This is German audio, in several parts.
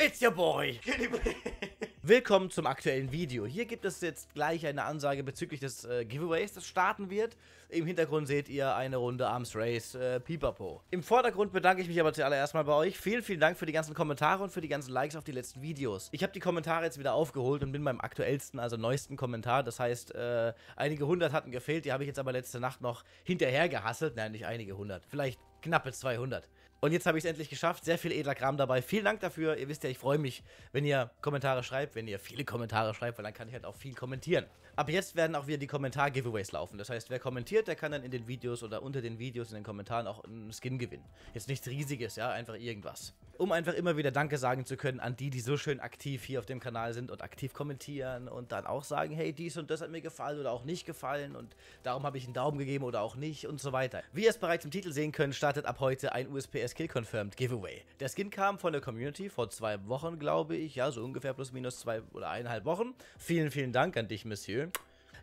It's your boy! Willkommen zum aktuellen Video. Hier gibt es jetzt gleich eine Ansage bezüglich des äh, Giveaways, das starten wird. Im Hintergrund seht ihr eine Runde Arms Race äh, Pipapo. Im Vordergrund bedanke ich mich aber zuallererst mal bei euch. Vielen, vielen Dank für die ganzen Kommentare und für die ganzen Likes auf die letzten Videos. Ich habe die Kommentare jetzt wieder aufgeholt und bin beim aktuellsten, also neuesten Kommentar. Das heißt, äh, einige hundert hatten gefehlt, die habe ich jetzt aber letzte Nacht noch hinterher gehasselt. Nein, nicht einige hundert, vielleicht knappe 200. Und jetzt habe ich es endlich geschafft. Sehr viel edler Kram dabei. Vielen Dank dafür. Ihr wisst ja, ich freue mich, wenn ihr Kommentare schreibt. Wenn ihr viele Kommentare schreibt, weil dann kann ich halt auch viel kommentieren. Ab jetzt werden auch wieder die Kommentar-Giveaways laufen. Das heißt, wer kommentiert, der kann dann in den Videos oder unter den Videos in den Kommentaren auch einen Skin gewinnen. Jetzt nichts Riesiges, ja, einfach irgendwas. Um einfach immer wieder Danke sagen zu können an die, die so schön aktiv hier auf dem Kanal sind und aktiv kommentieren und dann auch sagen, hey, dies und das hat mir gefallen oder auch nicht gefallen und darum habe ich einen Daumen gegeben oder auch nicht und so weiter. Wie ihr es bereits im Titel sehen könnt, startet ab heute ein USPS Kill Confirmed Giveaway. Der Skin kam von der Community vor zwei Wochen, glaube ich, ja, so ungefähr plus minus zwei oder eineinhalb Wochen. Vielen, vielen Dank an dich, Monsieur.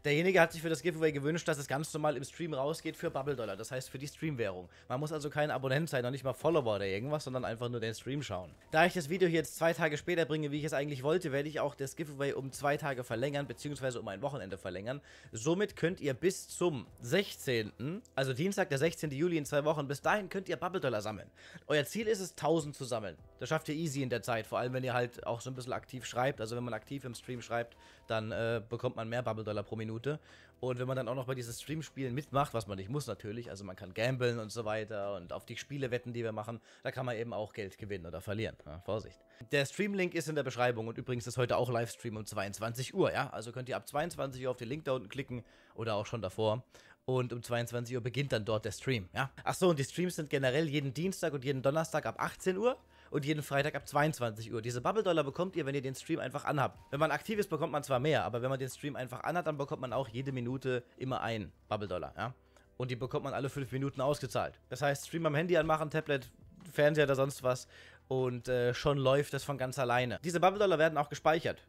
Derjenige hat sich für das Giveaway gewünscht, dass es ganz normal im Stream rausgeht für Bubble Dollar, das heißt für die Streamwährung. Man muss also kein Abonnent sein, noch nicht mal Follower oder irgendwas, sondern einfach nur den Stream schauen. Da ich das Video hier jetzt zwei Tage später bringe, wie ich es eigentlich wollte, werde ich auch das Giveaway um zwei Tage verlängern, beziehungsweise um ein Wochenende verlängern. Somit könnt ihr bis zum 16., also Dienstag, der 16. Juli in zwei Wochen, bis dahin könnt ihr Bubble Dollar sammeln. Euer Ziel ist es, 1000 zu sammeln. Das schafft ihr easy in der Zeit, vor allem wenn ihr halt auch so ein bisschen aktiv schreibt. Also wenn man aktiv im Stream schreibt, dann äh, bekommt man mehr Bubble-Dollar pro Minute. Und wenn man dann auch noch bei diesen Streamspielen mitmacht, was man nicht muss natürlich, also man kann gamblen und so weiter und auf die Spiele wetten, die wir machen, da kann man eben auch Geld gewinnen oder verlieren. Ja, Vorsicht. Der Streamlink ist in der Beschreibung und übrigens ist heute auch Livestream um 22 Uhr, ja? Also könnt ihr ab 22 Uhr auf den Link da unten klicken oder auch schon davor. Und um 22 Uhr beginnt dann dort der Stream, ja? Achso, und die Streams sind generell jeden Dienstag und jeden Donnerstag ab 18 Uhr und jeden Freitag ab 22 Uhr. Diese Bubble-Dollar bekommt ihr, wenn ihr den Stream einfach anhabt. Wenn man aktiv ist, bekommt man zwar mehr, aber wenn man den Stream einfach anhat, dann bekommt man auch jede Minute immer einen Bubble-Dollar, ja? Und die bekommt man alle 5 Minuten ausgezahlt. Das heißt, Stream am Handy anmachen, Tablet, Fernseher oder sonst was und äh, schon läuft das von ganz alleine. Diese Bubble-Dollar werden auch gespeichert.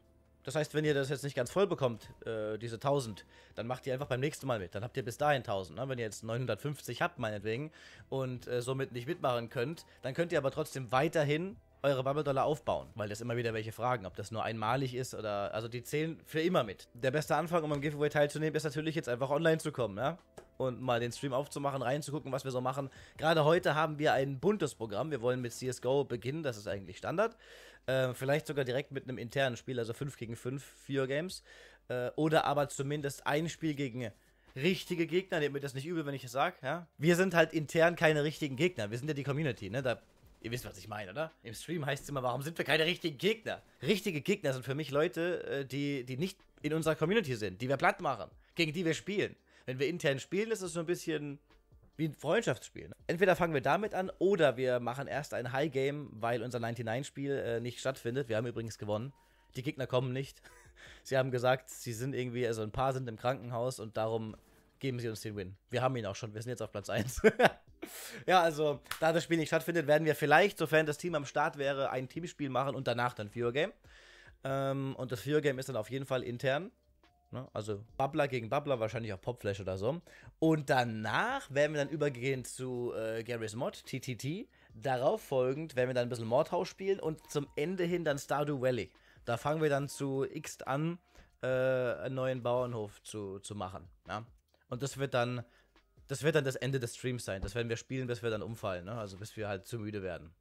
Das heißt, wenn ihr das jetzt nicht ganz voll bekommt, äh, diese 1000, dann macht ihr einfach beim nächsten Mal mit. Dann habt ihr bis dahin 1000. Ne? Wenn ihr jetzt 950 habt, meinetwegen, und äh, somit nicht mitmachen könnt, dann könnt ihr aber trotzdem weiterhin eure Bubble-Dollar aufbauen, weil das immer wieder welche fragen, ob das nur einmalig ist oder, also die zählen für immer mit. Der beste Anfang, um am Giveaway teilzunehmen, ist natürlich jetzt einfach online zu kommen, ja? und mal den Stream aufzumachen, reinzugucken, was wir so machen. Gerade heute haben wir ein buntes Programm. Wir wollen mit CSGO beginnen, das ist eigentlich Standard. Äh, vielleicht sogar direkt mit einem internen Spiel, also 5 gegen 5, 4 Games. Äh, oder aber zumindest ein Spiel gegen richtige Gegner. Nehmt mir das nicht übel, wenn ich es sage. Ja? Wir sind halt intern keine richtigen Gegner. Wir sind ja die Community, ne? Da Ihr wisst, was ich meine, oder? Im Stream heißt es immer, warum sind wir keine richtigen Gegner? Richtige Gegner sind für mich Leute, äh, die, die nicht in unserer Community sind, die wir platt machen, gegen die wir spielen. Wenn wir intern spielen, ist es so ein bisschen wie ein Freundschaftsspiel. Ne? Entweder fangen wir damit an oder wir machen erst ein High Game, weil unser 99-Spiel äh, nicht stattfindet. Wir haben übrigens gewonnen. Die Gegner kommen nicht. sie haben gesagt, sie sind irgendwie, also ein paar sind im Krankenhaus und darum geben sie uns den Win. Wir haben ihn auch schon. Wir sind jetzt auf Platz 1. ja, also, da das Spiel nicht stattfindet, werden wir vielleicht, sofern das Team am Start wäre, ein Teamspiel machen und danach dann Viewer Game. Ähm, und das Viewer Game ist dann auf jeden Fall intern. Ne? Also Bubbler gegen Bubbler, wahrscheinlich auch Popflash oder so. Und danach werden wir dann übergehen zu äh, Garry's Mod, TTT. Darauf folgend werden wir dann ein bisschen Mordhaus spielen und zum Ende hin dann Stardew Valley. Da fangen wir dann zu X an, äh, einen neuen Bauernhof zu, zu machen. Ja? Und das wird dann. Das wird dann das Ende des Streams sein. Das werden wir spielen, bis wir dann umfallen, ne? Also bis wir halt zu müde werden.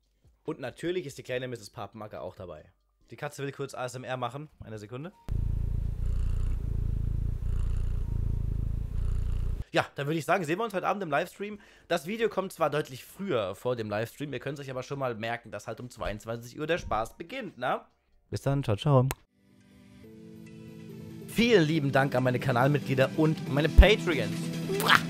Und natürlich ist die kleine Mrs. Papenmacker auch dabei. Die Katze will kurz ASMR machen. Eine Sekunde. ja, dann würde ich sagen, sehen wir uns heute Abend im Livestream. Das Video kommt zwar deutlich früher vor dem Livestream, ihr könnt es euch aber schon mal merken, dass halt um 22 Uhr der Spaß beginnt, ne? Bis dann, ciao, ciao. Vielen lieben Dank an meine Kanalmitglieder und meine Patreons. Muah!